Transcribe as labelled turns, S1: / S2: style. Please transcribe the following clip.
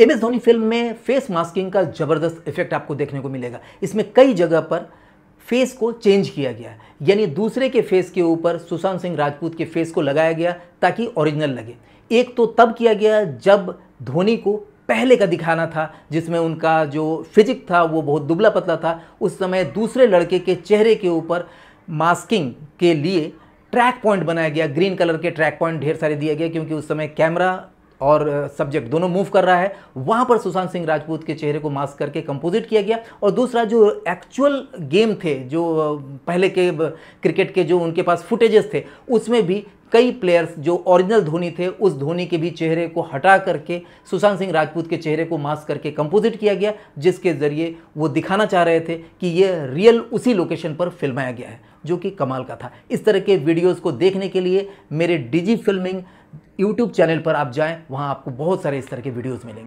S1: M S Dhoni film में face masking का ज़बरदस्त इफेक्ट आपको देखने को मिलेगा इसमें कई जगह पर फेस को चेंज किया गया यानी दूसरे के फेस के ऊपर सुशांत सिंह राजपूत के फेस को लगाया गया ताकि ओरिजिनल लगे एक तो तब किया गया जब धोनी को पहले का दिखाना था जिसमें उनका जो फिजिक था वो बहुत दुबला पतला था उस समय दूसरे लड़के के चेहरे के ऊपर मास्किंग के लिए ट्रैक पॉइंट बनाया गया ग्रीन कलर के ट्रैक पॉइंट ढेर सारे दिए गए क्योंकि उस समय कैमरा और सब्जेक्ट दोनों मूव कर रहा है वहाँ पर सुशांत सिंह राजपूत के चेहरे को मास्क करके कंपोजिट किया गया और दूसरा जो एक्चुअल गेम थे जो पहले के क्रिकेट के जो उनके पास फुटेजेस थे उसमें भी कई प्लेयर्स जो ओरिजिनल धोनी थे उस धोनी के भी चेहरे को हटा करके सुशांत सिंह राजपूत के चेहरे को मास्क करके कंपोजिट किया गया जिसके ज़रिए वो दिखाना चाह रहे थे कि ये रियल उसी लोकेशन पर फिल्माया गया है जो कि कमाल का था इस तरह के वीडियोज़ को देखने के लिए मेरे डिजी फिल्मिंग यूट्यूब चैनल पर आप जाएं वहां आपको बहुत सारे इस तरह के वीडियोज़ मिलेंगे